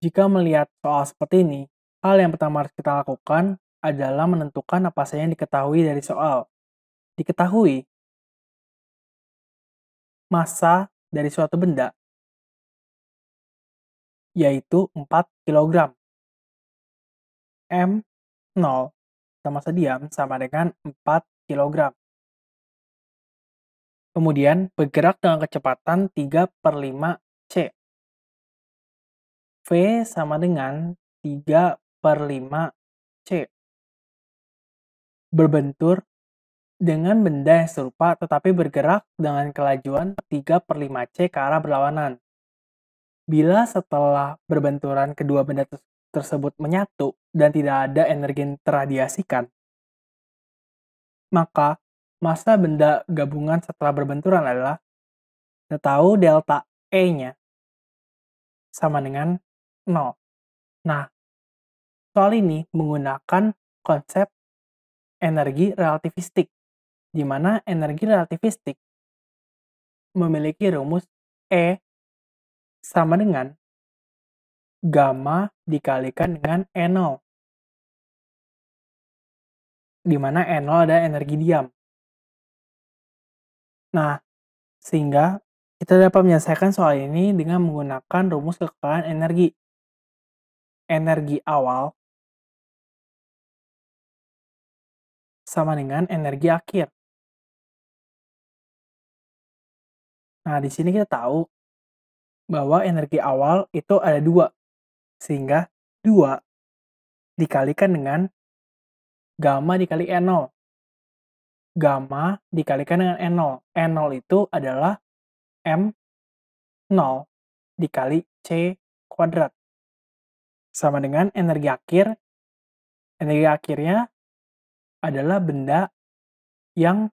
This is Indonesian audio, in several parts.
Jika melihat soal seperti ini, hal yang pertama harus kita lakukan adalah menentukan apa saja yang diketahui dari soal. Diketahui massa dari suatu benda, yaitu 4 kg. M0 sama massa diam sama dengan 4 kg. Kemudian bergerak dengan kecepatan 3 per 5 C V sama dengan 3 per 5 C. Berbentur dengan benda yang serupa tetapi bergerak dengan kelajuan 3 per 5 C ke arah berlawanan. Bila setelah berbenturan kedua benda tersebut menyatu dan tidak ada energi yang terradiasikan, maka massa benda gabungan setelah berbenturan adalah kita tahu delta E-nya sama dengan nol. Nah, soal ini menggunakan konsep energi relativistik, di mana energi relativistik memiliki rumus E sama dengan gamma dikalikan dengan E0. Di mana E0 ada energi diam. Nah, sehingga kita dapat menyelesaikan soal ini dengan menggunakan rumus kekebalan energi energi awal sama dengan energi akhir. Nah, di sini kita tahu bahwa energi awal itu ada dua, sehingga dua dikalikan dengan gamma dikali n 0 Gamma dikalikan dengan n 0 n 0 itu adalah M0 dikali C kuadrat sama dengan energi akhir. Energi akhirnya adalah benda yang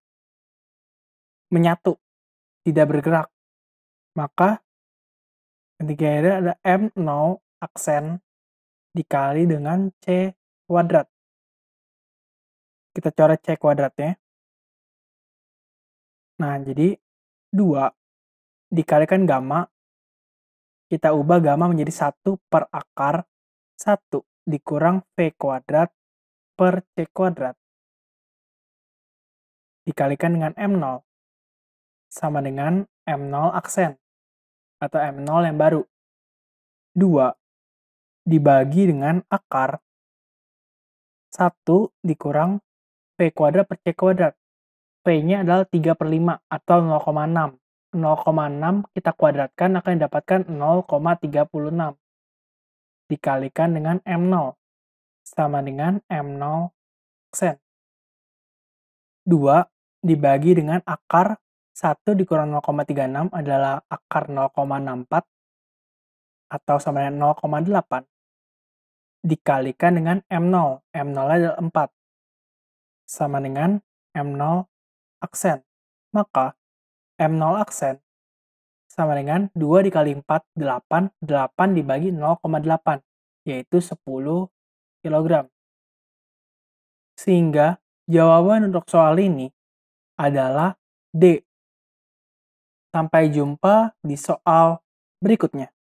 menyatu, tidak bergerak. Maka energi akhirnya ada M0 aksen dikali dengan C kuadrat. Kita coret C kuadratnya. Nah, jadi 2 dikalikan gamma, kita ubah gamma menjadi satu per akar 1 dikurang V kuadrat per C kuadrat. Dikalikan dengan M0, sama dengan M0 aksen, atau M0 yang baru. 2 dibagi dengan akar 1 dikurang P kuadrat per C kuadrat. P-nya adalah 3 per 5 atau 0,6. 0,6 kita kuadratkan akan didapatkan 0,36 dikalikan dengan M0 sama dengan M0 sen. 2 dibagi dengan akar 1 dikurang 0,36 adalah akar 0,64 atau sama dengan 0,8 dikalikan dengan M0. M0 adalah 4. Sama dengan M0 aksen. Maka M0 aksen sama dengan 2 dikali 4, 8, 8 dibagi 0,8, yaitu 10 kg. Sehingga jawaban untuk soal ini adalah D. Sampai jumpa di soal berikutnya.